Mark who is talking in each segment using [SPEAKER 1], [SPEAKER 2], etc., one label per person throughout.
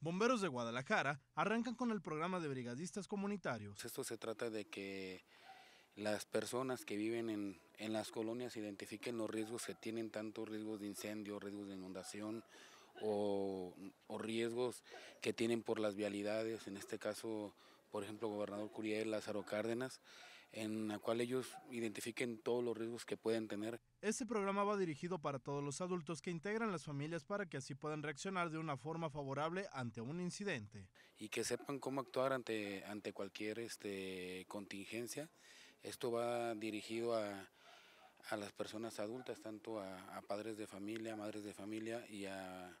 [SPEAKER 1] Bomberos de Guadalajara arrancan con el programa de
[SPEAKER 2] brigadistas comunitarios. Esto se trata de que las personas que viven en, las colonias identifiquen los riesgos que tienen, tanto riesgos de incendio, riesgos de inundación o riesgos que tienen por las vialidades, en este caso por ejemplo, gobernador Curiel, Lázaro Cárdenas, en la cual ellos identifiquen todos los riesgos que pueden tener.
[SPEAKER 1] Este programa va dirigido para todos los adultos que integran las familias para que así puedan reaccionar de una forma favorable ante un incidente.
[SPEAKER 2] Y que sepan cómo actuar ante, ante cualquier este, contingencia. Esto va dirigido a, a las personas adultas, tanto a, padres de familia, madres de familia y a,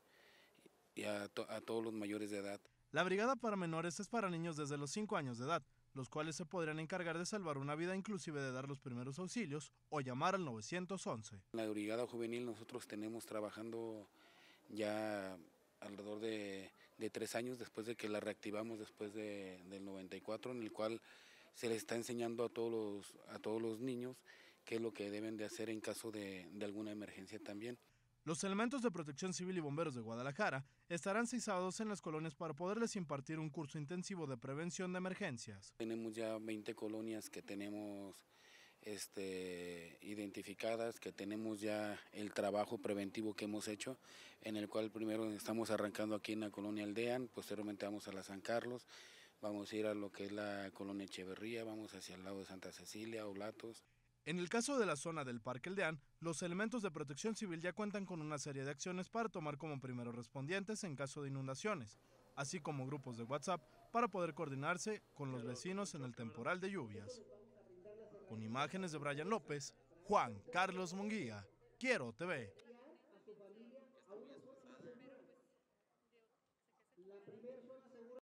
[SPEAKER 2] y a, a todos los mayores de edad.
[SPEAKER 1] La brigada para menores es para niños desde los 5 años de edad, los cuales se podrían encargar de salvar una vida, inclusive de dar los primeros auxilios o llamar al 911.
[SPEAKER 2] La brigada juvenil nosotros tenemos trabajando ya alrededor de, tres años después de que la reactivamos después de, del 94, en el cual se le está enseñando a todos los, a todos los niños qué es lo que deben de hacer en caso de, de alguna emergencia también.
[SPEAKER 1] Los elementos de Protección Civil y Bomberos de Guadalajara estarán seis sábados en las colonias para poderles impartir un curso intensivo de prevención de emergencias.
[SPEAKER 2] Tenemos ya 20 colonias que tenemos este, identificadas, que tenemos ya el trabajo preventivo que hemos hecho, en el cual primero estamos arrancando aquí en la colonia Aldean, posteriormente vamos a la San Carlos, vamos a ir a lo que es la colonia Echeverría, vamos hacia el lado de Santa Cecilia, Olatos. En el caso de la zona del Parque Eldeán,
[SPEAKER 1] los elementos de protección civil ya cuentan con una serie de acciones para tomar como primeros respondientes en caso de inundaciones, así como grupos de WhatsApp para poder coordinarse con los vecinos en el temporal de lluvias. Con imágenes de Brian López, Juan Carlos Munguía, Quiero TV.